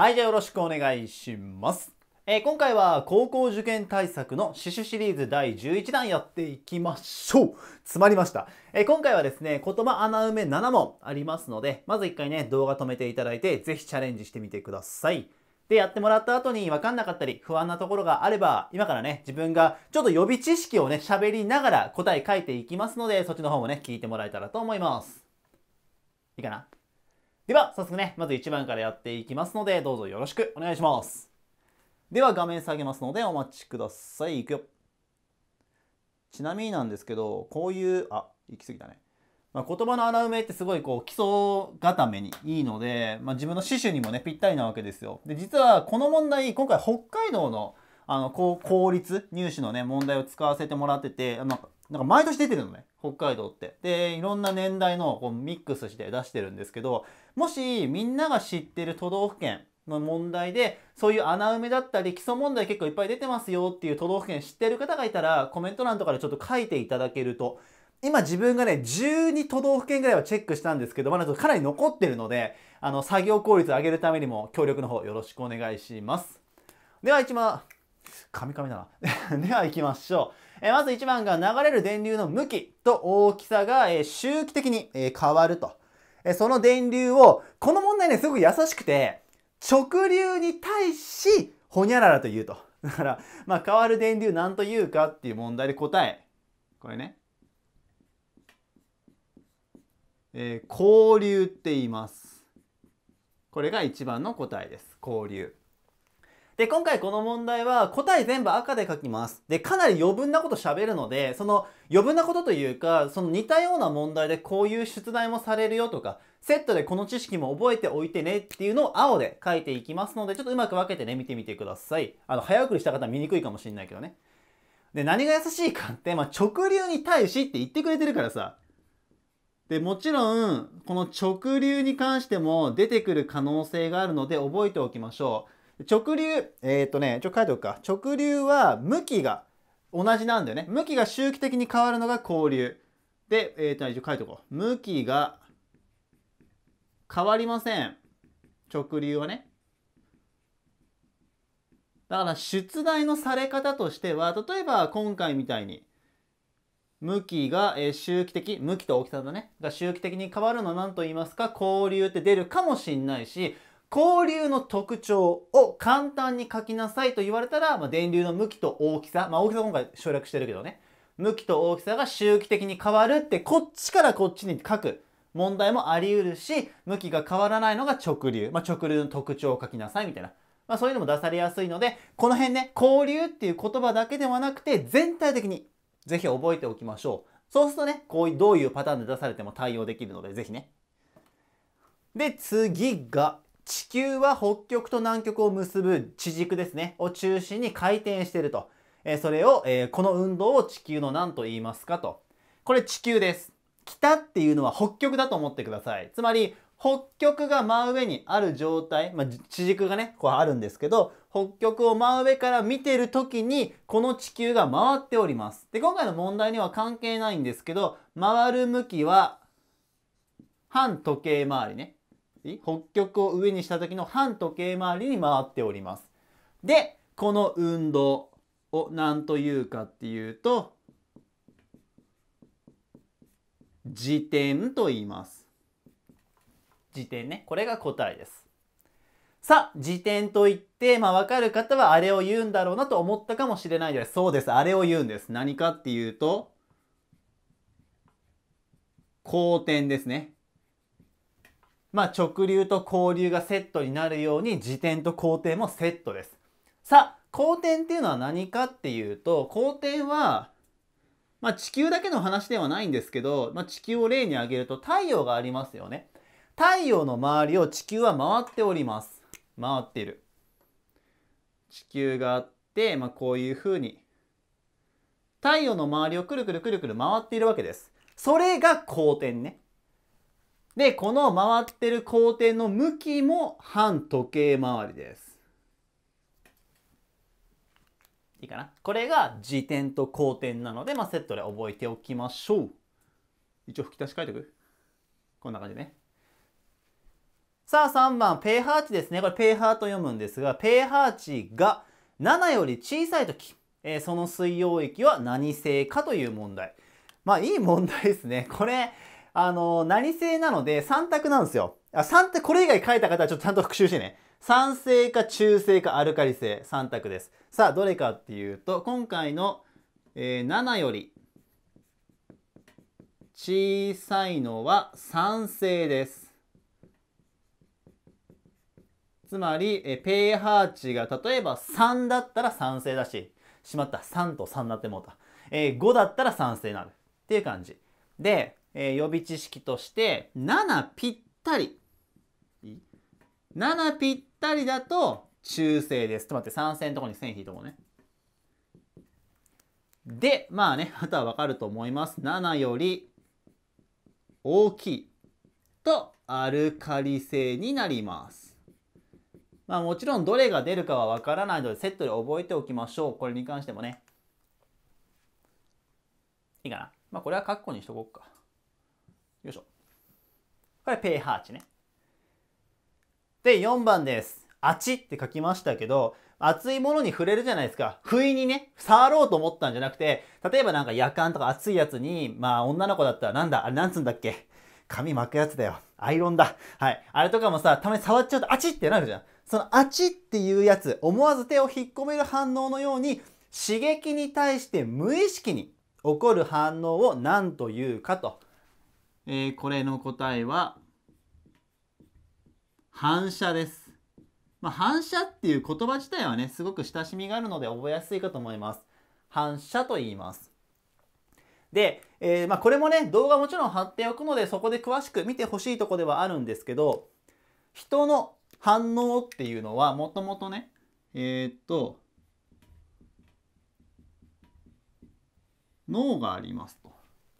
はい、じゃあよろしくお願いします。えー、今回は高校受験対策の刺繍シリーズ第11弾やっていきましょう詰まりました、えー、今回はですね、言葉穴埋め7問ありますので、まず1回ね、動画止めていただいて、是非チャレンジしてみてください。で、やってもらった後に分かんなかったり、不安なところがあれば、今からね、自分がちょっと予備知識をね、喋りながら答え書いていきますので、そっちの方もね、聞いてもらえたらと思います。いいかなでは、早速ね、まず1番からやっていきますので、どうぞよろしくお願いします。では、画面下げますので、お待ちください。いくよ。ちなみになんですけど、こういう、あ、行き過ぎたね。まあ、言葉の穴埋めってすごいこう基礎固めにいいので、まあ、自分の詩集にもねぴったりなわけですよ。で実はこの問題今回北海道のあの公立入試のね問題を使わせてもらっててなんか毎年出てるのね。北海道って。で、いろんな年代のこうミックスして出してるんですけど、もしみんなが知ってる都道府県の問題で、そういう穴埋めだったり、基礎問題結構いっぱい出てますよっていう都道府県知ってる方がいたら、コメント欄とかでちょっと書いていただけると、今自分がね、12都道府県ぐらいはチェックしたんですけど、まだかなり残ってるので、あの、作業効率上げるためにも協力の方よろしくお願いします。では、一番、カミカミだな。では、行きましょう。えまず1番が流れる電流の向きと大きさが、え周期的に、え変わると。えその電流を、この問題ね、すごく優しくて、直流に対し、ほにゃららと言うと。だから、まあ、変わる電流何と言うかっていう問題で答え。これね。えー、交流って言います。これが一番の答えです。交流。で、今回この問題は答え全部赤で書きます。で、かなり余分なこと喋るので、その余分なことというか、その似たような問題でこういう出題もされるよとか、セットでこの知識も覚えておいてねっていうのを青で書いていきますので、ちょっとうまく分けてね、見てみてください。あの、早送りした方は見にくいかもしれないけどね。で、何が優しいかって、まあ、直流に対しって言ってくれてるからさ。で、もちろん、この直流に関しても出てくる可能性があるので覚えておきましょう。直流、えー、っとね、ちょ、書いておくか。直流は向きが同じなんだよね。向きが周期的に変わるのが交流。で、えー、っと、一応書いておこう。向きが変わりません。直流はね。だから出題のされ方としては、例えば今回みたいに、向きが、え周期的、向きと大きさだね、が周期的に変わるの何と言いますか、交流って出るかもしんないし、交流の特徴を簡単に書きなさいと言われたら、まあ、電流の向きと大きさ、まあ、大きさ今回省略してるけどね、向きと大きさが周期的に変わるってこっちからこっちに書く問題もあり得るし、向きが変わらないのが直流、まあ、直流の特徴を書きなさいみたいな。まあ、そういうのも出されやすいので、この辺ね、交流っていう言葉だけではなくて、全体的にぜひ覚えておきましょう。そうするとね、こういう、どういうパターンで出されても対応できるので、ぜひね。で、次が、地球は北極と南極を結ぶ地軸ですね、を中心に回転してると。えそれを、えこの運動を地球の何と言いますかと。これ地球です。北っていうのは北極だと思ってください。つまり、北極が真上にある状態、まあ、地軸がね、こうあるんですけど、北極を真上から見てる時に、この地球が回っております。で、今回の問題には関係ないんですけど、回る向きは、反時計回りね。北極を上にした時の反時計回りに回っております。で、この運動を何というかっていうと、自転と言います。自転ね。これが答えです。さあ、自転と言って、まあわかる方はあれを言うんだろうなと思ったかもしれないです。そうです。あれを言うんです。何かっていうと、後転ですね。まあ、直流と交流がセットになるように、自転と交転もセットです。さあ、交転っていうのは何かっていうと、交転は、まあ、地球だけの話ではないんですけど、まあ、地球を例に挙げると太陽がありますよね。太陽の周りを地球は回っております。回っている。地球があって、まあ、こういうふうに太陽の周りをくるくるくるくる回っているわけです。それが公転ね。で、この回ってる工程の向きも反時計回りです。いいかなこれが時点と交点なので、まあ、セットで覚えておきましょう。一応吹き出し書いておくこんな感じね。さあ3番、ペーハーチですね。これペーハーと読むんですが、ペーハーチが7より小さい時、えー、その水溶液は何性かという問題。まあいい問題ですね。これ、あの、何性なので3択なんですよ。あ3択、これ以外書いた方はちょっとちゃんと復習してね。酸性か中性かアルカリ性3択です。さあ、どれかっていうと、今回の、えー、7より小さいのは酸性です。つまり、えー、pH 値が例えば3だったら酸性だし、しまった、3と3になってもうた。えー、5だったら酸性になるっていう感じ。で、えー、予備知識として7ぴったり7ぴったりだと中性です。ちょっと待って3線のとこに線引いてこうね。で、まあね、あとはわかると思います。7より大きいとアルカリ性になります。まあもちろんどれが出るかはわからないのでセットで覚えておきましょう。これに関してもね。いいかな。まあこれは括弧にしとこうか。よいしょ。これペイハーチね。で、4番です。あちって書きましたけど、熱いものに触れるじゃないですか。不意にね、触ろうと思ったんじゃなくて、例えばなんか夜間とか熱いやつに、まあ女の子だったらなんだ、あれなんつうんだっけ髪巻くやつだよ。アイロンだ。はい。あれとかもさ、たまに触っちゃうとあちってなるじゃん。そのあちっていうやつ、思わず手を引っ込める反応のように、刺激に対して無意識に起こる反応を何というかと。えー、これの答えは反射です。まあ、反射っていう言葉自体はね、すごく親しみがあるので覚えやすいかと思います。反射と言います。で、えー、まあ、これもね、動画もちろん貼っておくので、そこで詳しく見てほしいとこではあるんですけど、人の反応っていうのは、もともとね、えー、っと、脳がありますと。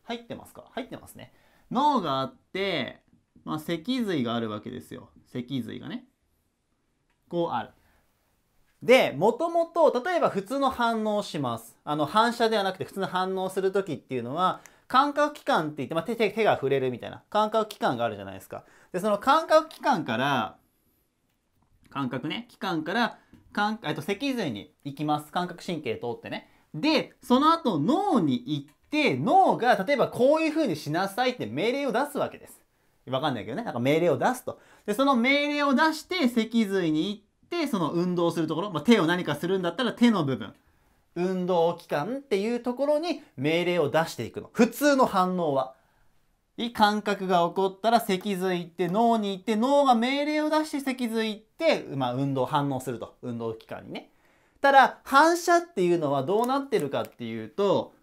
入ってますか入ってますね。脳があって、まあ、脊髄があるわけですよ脊髄がねこうあるでもともと例えば普通の反応をしますあの反射ではなくて普通の反応する時っていうのは感覚器官って言って、まあ、手手が触れるみたいな感覚器官があるじゃないですかでその感覚器官から感覚ね器官から感と脊髄に行きます感覚神経通ってねでその後脳に行っで、脳が例えばこういう風にしなさいって命令を出すわけです。わかんないけどね。なんか命令を出すと。で、その命令を出して脊髄に行って、その運動するところ、まあ、手を何かするんだったら手の部分。運動器官っていうところに命令を出していくの。普通の反応は。感覚が起こったら脊髄行って脳に行って脳が命令を出して脊髄行って、まあ、運動反応すると運動器官にね。ただ反射っていうのはどうなってるかっていうと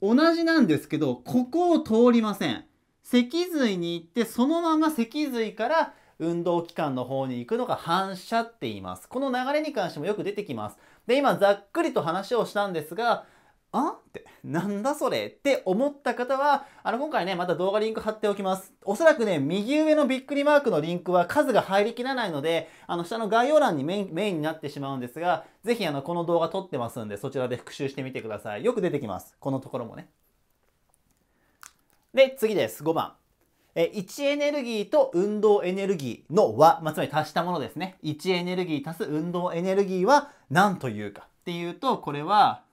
同じなんですけど、ここを通りません。脊髄に行って、そのまま脊髄から運動器官の方に行くのが反射って言います。この流れに関してもよく出てきます。で、今ざっくりと話をしたんですが、あって、なんだそれって思った方は、あの、今回ね、また動画リンク貼っておきます。おそらくね、右上のびっくりマークのリンクは数が入りきらないので、あの、下の概要欄にメインメインになってしまうんですが、ぜひ、あの、この動画撮ってますんで、そちらで復習してみてください。よく出てきます。このところもね。で、次です。5番。え位置エネルギーと運動エネルギーの和、まあ、つまり足したものですね。位置エネルギー足す運動エネルギーは何というかっていうと、これは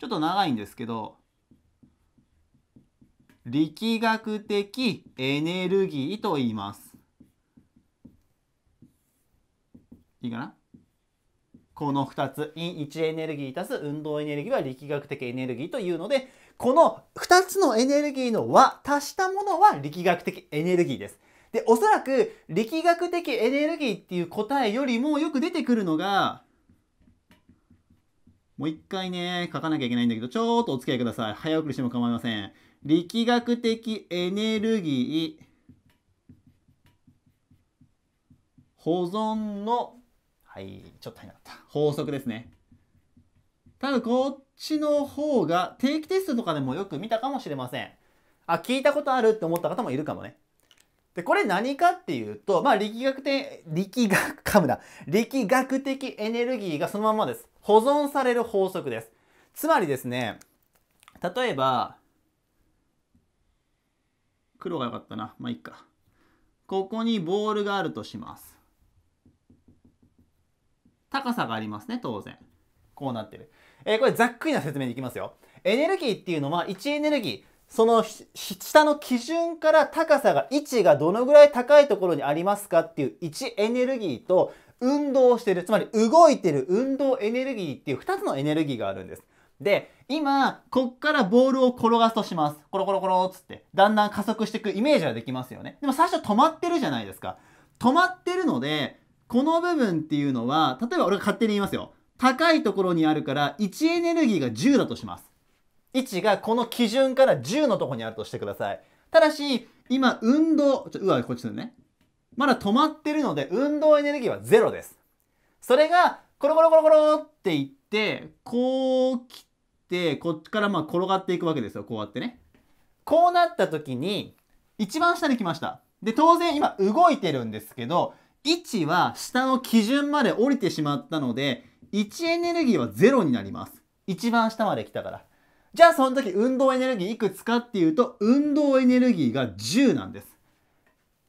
ちょっと長いんですけど、力学的エネルギーと言います。いいかなこの2つ、位置エネルギー足す運動エネルギーは力学的エネルギーというので、この2つのエネルギーの和足したものは力学的エネルギーです。で、おそらく力学的エネルギーっていう答えよりもよく出てくるのが、もう一回ね、書かなきゃいけないんだけど、ちょっとお付き合いください。早送りしても構いません。力学的エネルギー保存の、はい、ちょっと足なかった。法則ですね。ただ、こっちの方が定期テストとかでもよく見たかもしれません。あ、聞いたことあるって思った方もいるかもね。で、これ何かっていうと、まあ、力学的、力学、かむな。力学的エネルギーがそのままです。保存される法則です。つまりですね、例えば、黒が良かったな。まあ、いいか。ここにボールがあるとします。高さがありますね、当然。こうなってる。えー、これざっくりな説明でいきますよ。エネルギーっていうのは、位置エネルギー。その下の基準から高さが位置がどのぐらい高いところにありますかっていう位置エネルギーと運動をしてるつまり動いてる運動エネルギーっていう2つのエネルギーがあるんです。で今こっからボールを転がすとしますコロコロコロっつってだんだん加速していくイメージはできますよねでも最初止まってるじゃないですか止まってるのでこの部分っていうのは例えば俺が勝手に言いますよ高いところにあるから位置エネルギーが10だとします位置がこの基準から10のとこにあるとしてください。ただし、今、運動、ちょうわ、こっちだね。まだ止まってるので、運動エネルギーはゼロです。それが、コロコロコロコロっていって、こう来て、こっちからまあ転がっていくわけですよ。こうやってね。こうなった時に、一番下に来ました。で、当然今動いてるんですけど、位置は下の基準まで降りてしまったので、位置エネルギーはゼロになります。一番下まで来たから。じゃあその時運動エネルギーいくつかっていうと運動エネルギーが10なんです。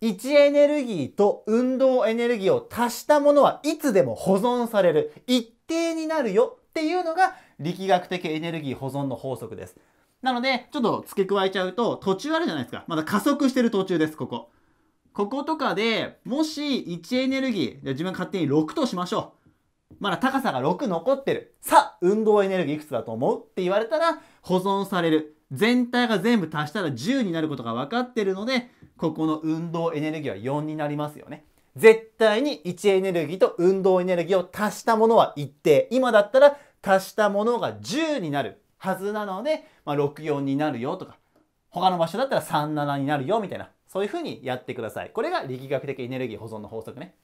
位エネルギーと運動エネルギーを足したものはいつでも保存される一定になるよっていうのが力学的エネルギー保存の法則です。なのでちょっと付け加えちゃうと途中あるじゃないですかまだ加速してる途中ですここ。こことかでもし1エネルギー自分勝手に6としましょう。まだ高さが6残ってる。さあ、運動エネルギーいくつだと思うって言われたら保存される。全体が全部足したら10になることが分かってるので、ここの運動エネルギーは4になりますよね。絶対に位置エネルギーと運動エネルギーを足したものは一定。今だったら足したものが10になるはずなので、まあ、64になるよとか、他の場所だったら37になるよみたいな、そういう風にやってください。これが力学的エネルギー保存の法則ね。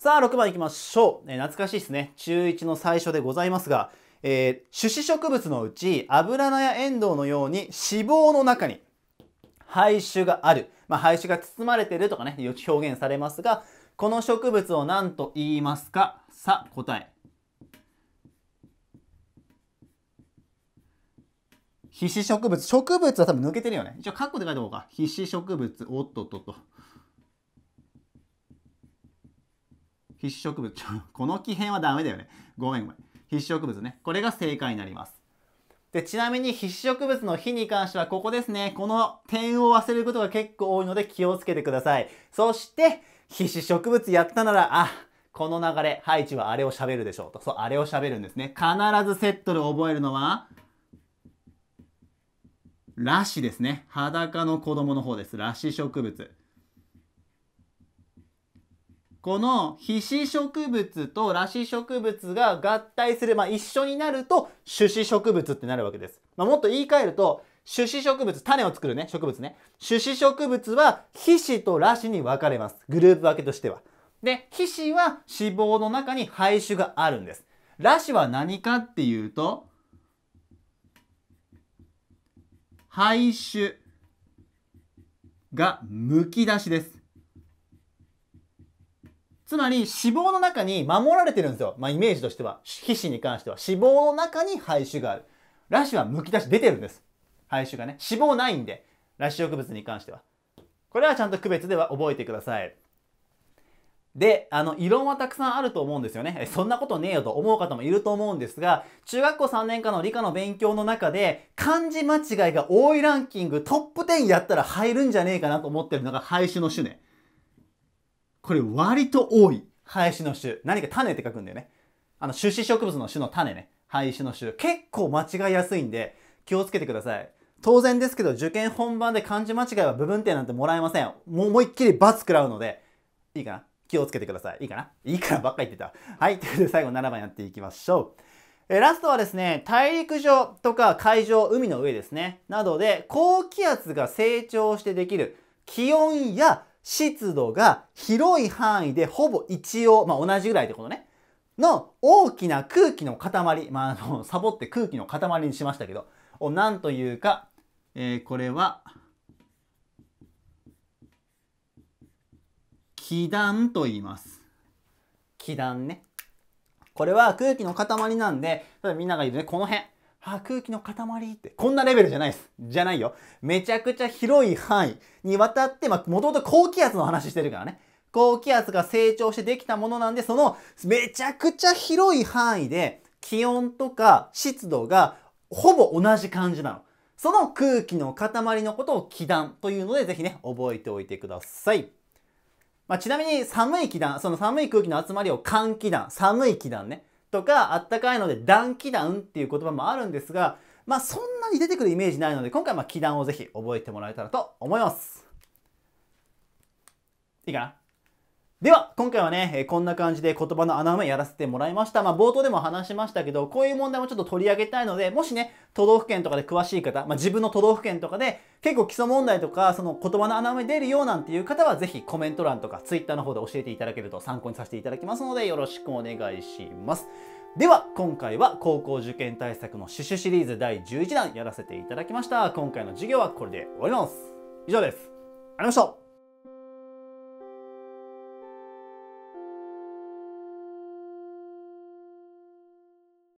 さあ、6番行きましょう。えー、懐かしいですね。中1の最初でございますが、えー、種子植物のうち、アブラナやエンドウのように脂肪の中に廃種がある。まあ、廃種が包まれてるとかね、よく表現されますが、この植物を何と言いますかさあ、答え。皮脂植物。植物は多分抜けてるよね。一応、カッコで書いておこうか。皮脂植物。おっとっとっと。必植物。この木変はダメだよね。ごめんごめん。必植物ね。これが正解になります。で、ちなみに必植物の火に関してはここですね。この点を忘れることが結構多いので気をつけてください。そして、必植物やったなら、あ、この流れ、ハイチはあれを喋るでしょうと。そう、あれを喋るんですね。必ずセットで覚えるのは、らしですね。裸の子供の方です。裸シ植物。この皮脂植物と裸子植物が合体する、まあ、一緒になると種子植物ってなるわけです。まあ、もっと言い換えると、種子植物、種を作るね、植物ね。種子植物は皮脂と裸子に分かれます。グループ分けとしては。で、皮脂は脂肪の中に排種があるんです。裸子は何かっていうと、排種がむき出しです。つまり脂肪の中に守られてるんですよ。まあ、イメージとしては、皮脂に関しては脂肪の中に排脂がある。ラッシュはむき出し出てるんです。排脂がね。脂肪ないんで、ラッシュ植物に関しては。これはちゃんと区別では覚えてください。で、あの、異論はたくさんあると思うんですよね。そんなことねえよと思う方もいると思うんですが、中学校3年間の理科の勉強の中で、漢字間違いが多いランキングトップ10やったら入るんじゃねえかなと思ってるのが排脂の種ね。これ割と多い。林の種。何か種って書くんだよね。あの、種子植物の種の種ね。廃種の種。結構間違いやすいんで、気をつけてください。当然ですけど、受験本番で漢字間違いは部分点なんてもらえません。もう思いっきり罰食らうので、いいかな気をつけてください。いいかないいからばっかり言ってた。はい。ということで最後7番やっていきましょう。えラストはですね、大陸上とか海上、海の上ですね、などで高気圧が成長してできる気温や湿度が広い範囲でほぼ一応、まあ、同じぐらいってことね。の大きな空気の塊。まあ、あの、サボって空気の塊にしましたけど、を何というか、えー、これは、気団と言います。気団ね。これは空気の塊なんで、みんながいるね、この辺。あ、空気の塊って、こんなレベルじゃないです。じゃないよ。めちゃくちゃ広い範囲にわたって、まあ、もともと高気圧の話してるからね。高気圧が成長してできたものなんで、そのめちゃくちゃ広い範囲で気温とか湿度がほぼ同じ感じなの。その空気の塊のことを気団というので、ぜひね、覚えておいてください。まあ、ちなみに寒い気団、その寒い空気の集まりを寒気団、寒い気団ね。とか、あったかいので暖気暖っていう言葉もあるんですが、まあそんなに出てくるイメージないので、今回は気暖をぜひ覚えてもらえたらと思います。いいかなでは、今回はね、えこんな感じで言葉の穴埋めやらせてもらいました。まあ、冒頭でも話しましたけど、こういう問題もちょっと取り上げたいので、もしね、都道府県とかで詳しい方、まあ、自分の都道府県とかで、結構基礎問題とか、その言葉の穴埋め出るよなんていう方は、ぜひコメント欄とか、Twitter の方で教えていただけると参考にさせていただきますので、よろしくお願いします。では今回は高校受験対策のシ旨シリーズ第11弾やらせていただきました今回の授業はこれで終わります以上ですありがとうございました